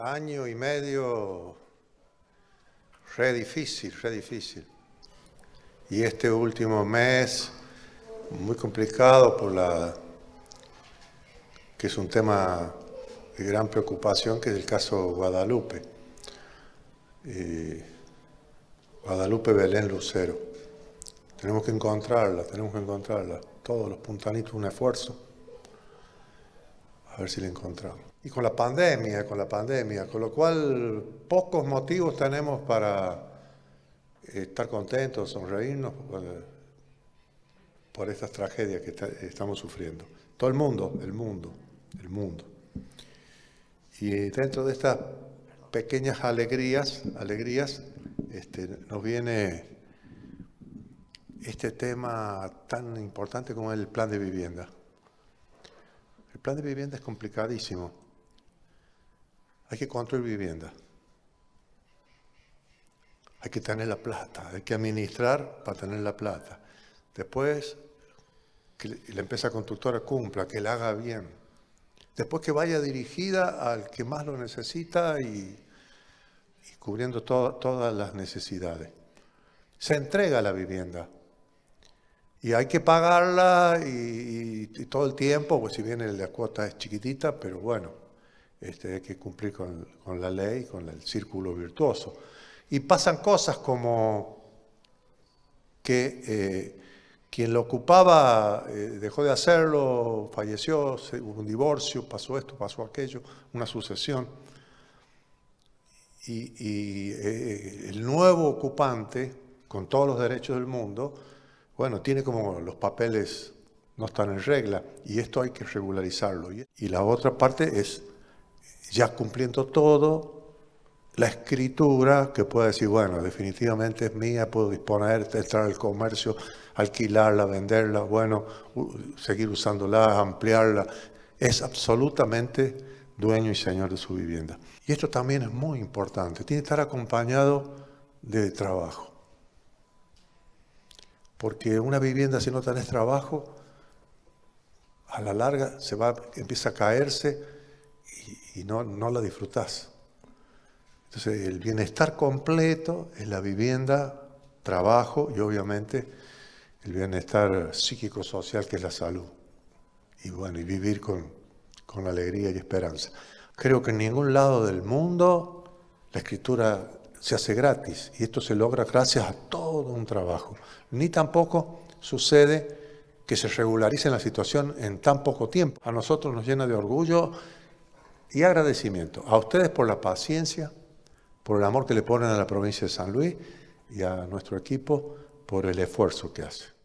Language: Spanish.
Año y medio, re difícil, re difícil. Y este último mes, muy complicado por la, que es un tema de gran preocupación, que es el caso Guadalupe. Guadalupe Belén Lucero. Tenemos que encontrarla, tenemos que encontrarla. Todos los puntanitos, un esfuerzo a ver si la encontramos. Y con la pandemia, con la pandemia, con lo cual pocos motivos tenemos para eh, estar contentos, sonreírnos por estas tragedias que estamos sufriendo. Todo el mundo, el mundo, el mundo. Y dentro de estas pequeñas alegrías, alegrías, este, nos viene este tema tan importante como el plan de vivienda. El plan de vivienda es complicadísimo. Hay que construir vivienda. Hay que tener la plata, hay que administrar para tener la plata. Después, que la empresa constructora cumpla, que la haga bien. Después que vaya dirigida al que más lo necesita y, cubriendo todas las necesidades. Se entrega la vivienda, y hay que pagarla y, todo el tiempo, pues si bien la cuota es chiquitita, pero bueno, este, hay que cumplir con, la ley, con el círculo virtuoso. Y pasan cosas como que eh, quien lo ocupaba eh, dejó de hacerlo, falleció, hubo un divorcio, pasó esto, pasó aquello, una sucesión. Y, eh, el nuevo ocupante, con todos los derechos del mundo, bueno, tiene como los papeles no están en regla y esto hay que regularizarlo. Y la otra parte es ya cumpliendo todo, la escritura que pueda decir, bueno, definitivamente es mía, puedo disponer, entrar al comercio, alquilarla, venderla, bueno, seguir usándola, ampliarla. Es absolutamente dueño y señor de su vivienda. Y esto también es muy importante, tiene que estar acompañado de trabajo. Porque una vivienda si no tenés trabajo, a la larga se va, empieza a caerse y, no, no la disfrutás. Entonces el bienestar completo es la vivienda, trabajo y obviamente el bienestar psíquico-social que es la salud. Y bueno, y vivir con, con alegría y esperanza. Creo que en ningún lado del mundo la escritura se hace gratis y esto se logra gracias a todo un trabajo. Ni tampoco sucede que se regularice la situación en tan poco tiempo. A nosotros nos llena de orgullo y agradecimiento. A ustedes por la paciencia, por el amor que le ponen a la provincia de San Luis y a nuestro equipo por el esfuerzo que hace.